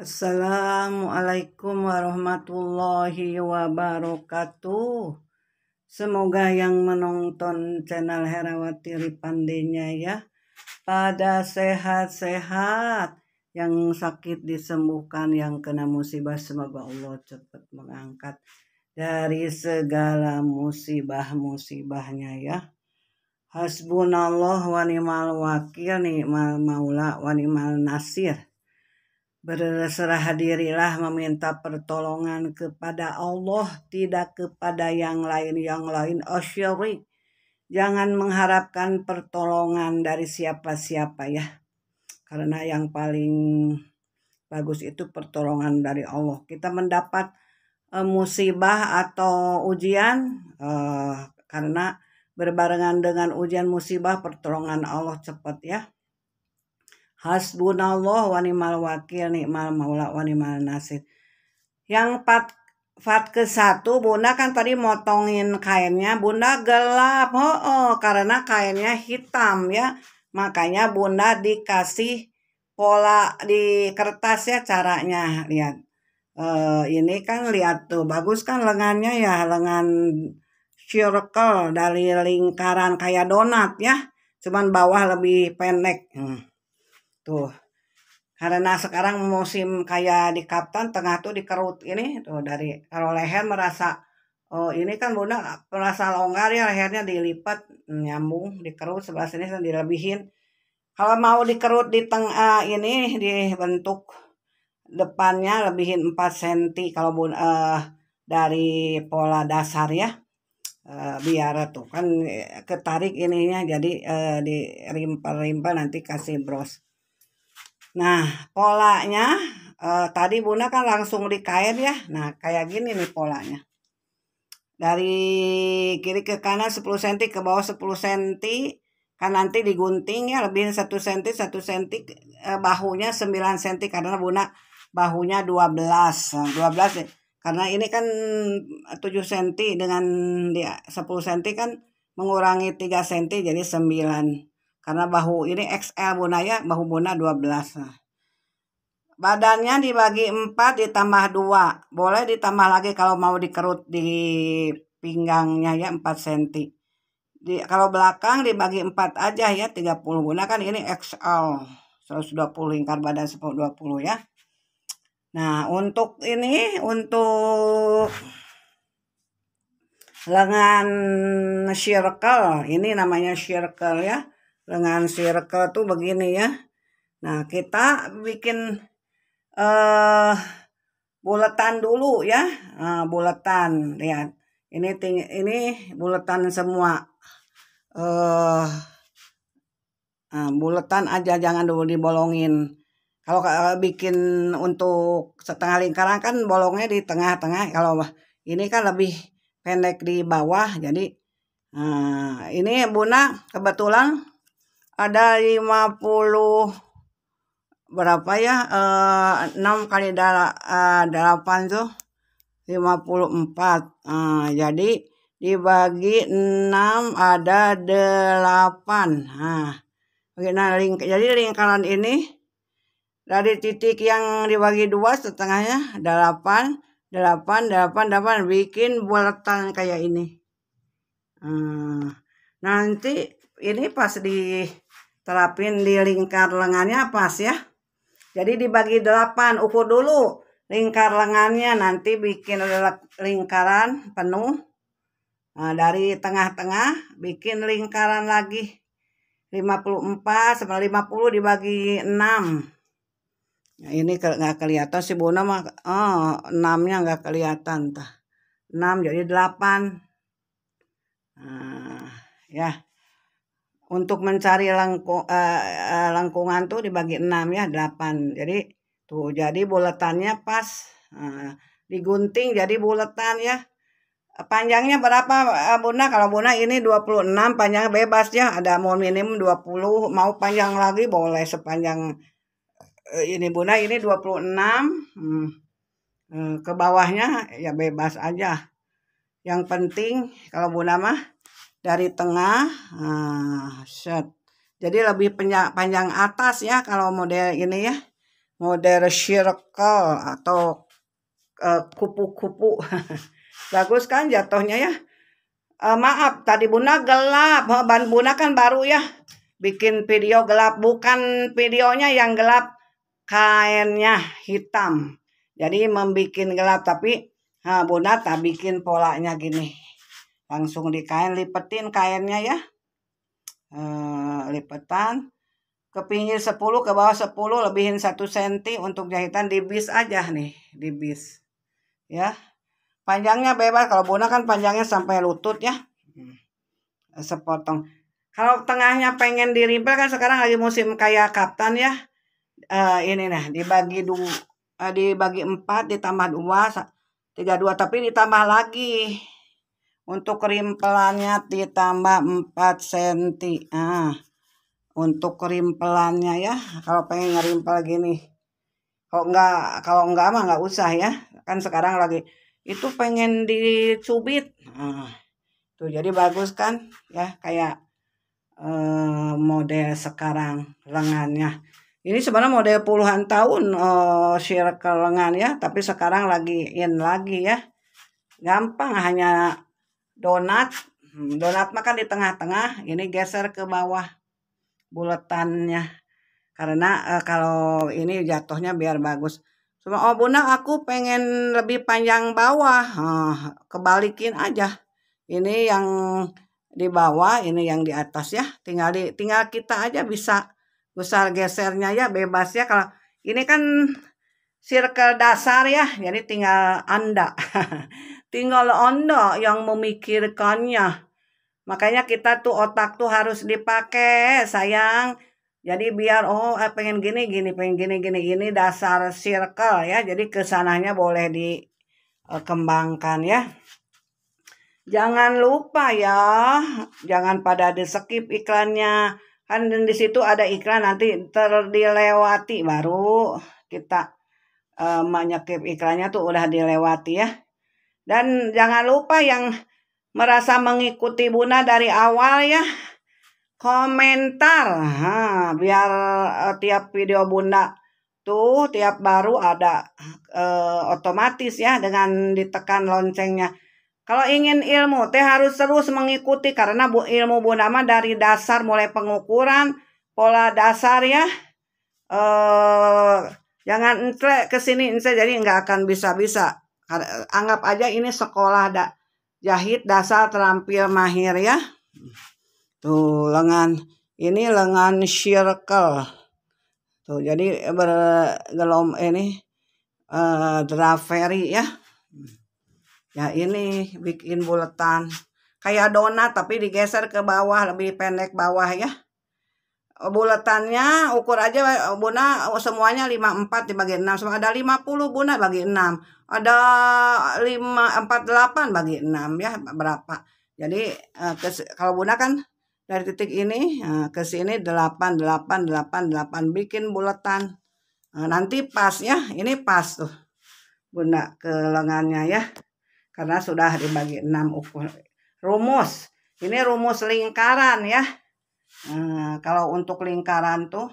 Assalamualaikum warahmatullahi wabarakatuh. Semoga yang menonton channel Herawati Ripandenya ya pada sehat-sehat, yang sakit disembuhkan, yang kena musibah semoga Allah cepat mengangkat dari segala musibah-musibahnya ya. Hasbunallah wa ni'mal wakil, ni'mal maula wa ni'mal nasir. Berserah dirilah meminta pertolongan kepada Allah, tidak kepada yang lain. Yang lain osyorik. Jangan mengharapkan pertolongan dari siapa-siapa ya. Karena yang paling bagus itu pertolongan dari Allah. Kita mendapat eh, musibah atau ujian eh, karena berbarengan dengan ujian musibah pertolongan Allah cepat ya. Hasbunallah wa ni'mal wakil ni'mal maula wa ni'mal nasir. Yang pat fat ke satu bunda kan tadi motongin kainnya bunda gelap oh, oh karena kainnya hitam ya makanya bunda dikasih pola di kertas ya caranya lihat e, ini kan lihat tuh bagus kan lengannya ya lengan circle dari lingkaran kayak donat ya cuman bawah lebih pendek hmm. Tuh. Karena sekarang musim kayak di Kapten tengah tuh di kerut ini tuh dari kalau leher merasa oh ini kan Bunda merasa longgar ya lehernya dilipat nyambung di kerut sebelah sini dilebihin. Kalau mau dikerut di tengah ini dibentuk depannya lebihin 4 cm kalau bun eh, dari pola dasar ya eh, biar tuh kan eh, ketarik ininya jadi eh, di rimpa-rimpa nanti kasih bros Nah, polanya eh, tadi Bunda kan langsung di kain ya. Nah, kayak gini nih polanya. Dari kiri ke kanan 10 cm ke bawah 10 cm kan nanti digunting ya lebih 1 cm 1 cm eh, bahunya 9 cm karena Bunda bahunya 12. 12 ya. karena ini kan 7 cm dengan dia 10 cm kan mengurangi 3 cm jadi 9 karena bahu ini XL Buna ya bahu Buna 12 lah. badannya dibagi 4 ditambah 2 boleh ditambah lagi kalau mau dikerut di pinggangnya ya 4 cm di, kalau belakang dibagi 4 aja ya 30 gunakan ini XL 120 lingkar badan 120 ya Nah untuk ini untuk lengan circle ini namanya circle ya dengan circle tuh begini ya nah kita bikin eh uh, buletan dulu ya Uh, buletan lihat ini tinggi ini buletan semua eh uh, buletan aja jangan dulu dibolongin kalau bikin untuk setengah lingkaran kan bolongnya di tengah-tengah kalau ini kan lebih pendek di bawah jadi nah, ini buna kebetulan ada 50 berapa ya uh, eh, 6 kali dala, 8 eh, tuh 54 uh, eh, jadi dibagi 6 ada 8 nah, nah ling jadi lingkaran ini dari titik yang dibagi dua setengahnya 8 8 8 8 bikin bulatan kayak ini uh, nanti ini pas di terapin di lingkar lengannya pas ya jadi dibagi delapan ukur dulu lingkar lengannya nanti bikin lingkaran penuh nah, dari tengah-tengah bikin lingkaran lagi 54 sama 50 dibagi 6 nah, ini nggak ke, kelihatan sih Bona mah oh, 6 nya nggak kelihatan tah 6 jadi 8 nah, ya untuk mencari langkung, uh, eh, eh, langkungan tuh dibagi enam ya delapan jadi tuh jadi buletannya pas uh, digunting jadi buletan ya panjangnya berapa Bunda kalau Bunda ini 26 panjang bebas ya ada mau minimum 20 mau panjang lagi boleh sepanjang uh, ini Bunda ini 26 hmm. Uh, ke bawahnya ya bebas aja yang penting kalau Bunda mah dari tengah nah, set jadi lebih panjang, atas ya kalau model ini ya model circle atau eh, kupu-kupu uh, bagus kan jatuhnya ya uh, maaf tadi bunda gelap ban bunda kan baru ya bikin video gelap bukan videonya yang gelap kainnya hitam jadi membuat gelap tapi nah, bunda tak bikin polanya gini langsung di kain lipetin kainnya ya e, lipetan ke pinggir 10 ke bawah 10 lebihin 1 cm untuk jahitan di bis aja nih di bis ya panjangnya bebas kalau bona kan panjangnya sampai lutut ya hmm. sepotong kalau tengahnya pengen diribel kan sekarang lagi musim kayak kaptan ya e, ini nah dibagi dua eh, dibagi empat ditambah dua tiga dua tapi ditambah lagi untuk rimpelannya ditambah 4 cm. Ah, untuk rimpelannya ya, kalau pengen ngerimpel gini. Kalau enggak kalau enggak mah enggak usah ya. Kan sekarang lagi itu pengen dicubit. Ah, tuh jadi bagus kan ya kayak eh, model sekarang lengannya. Ini sebenarnya model puluhan tahun eh, circle lengan ya, tapi sekarang lagi in lagi ya. Gampang hanya donat hmm, donat makan di tengah-tengah ini geser ke bawah bulatannya. karena eh, kalau ini jatuhnya biar bagus cuma oh bunda aku pengen lebih panjang bawah nah, kebalikin aja ini yang di bawah ini yang di atas ya tinggal di tinggal kita aja bisa besar gesernya ya bebas ya kalau ini kan circle dasar ya jadi tinggal anda Tinggal Anda yang memikirkannya. Makanya kita tuh otak tuh harus dipakai, sayang. Jadi biar oh eh, pengen gini gini pengen gini gini ini dasar circle ya. Jadi kesananya boleh dikembangkan ya. Jangan lupa ya, jangan pada di skip iklannya. Kan di situ ada iklan nanti terdilewati baru kita eh, menyekip iklannya tuh udah dilewati ya. Dan jangan lupa yang merasa mengikuti Bunda dari awal ya komentar ha, biar uh, tiap video Bunda tuh tiap baru ada uh, otomatis ya dengan ditekan loncengnya kalau ingin ilmu teh harus terus mengikuti karena bu, ilmu Bunda mah dari dasar mulai pengukuran pola dasar ya uh, jangan entle kesini sini jadi nggak akan bisa-bisa anggap aja ini sekolah da jahit dasar terampil mahir ya tuh lengan ini lengan circle tuh jadi bergelom ini uh, eh, draferi ya ya ini bikin buletan kayak donat tapi digeser ke bawah lebih pendek bawah ya bulatannya ukur aja eh, buna oh, semuanya 54 dibagi 6 ada 50 buna bagi 6 ada 5 48 bagi 6 ya berapa jadi eh, kalau buna kan dari titik ini eh, ke sini 8 8 8 8 bikin bulatan nanti pas ya ini pas tuh Bunda ke lengannya ya karena sudah dibagi 6 ukur rumus ini rumus lingkaran ya Eh, kalau untuk lingkaran tuh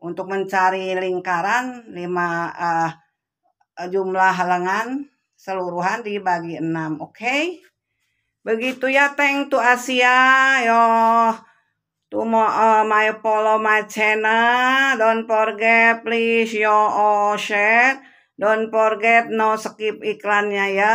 untuk mencari lingkaran lima uh, jumlah halangan seluruhan dibagi enam. Oke. Okay? Begitu ya thank to Asia yo. To mo, uh, my follow my channel. Don't forget please yo oh, share. Don't forget no skip iklannya ya.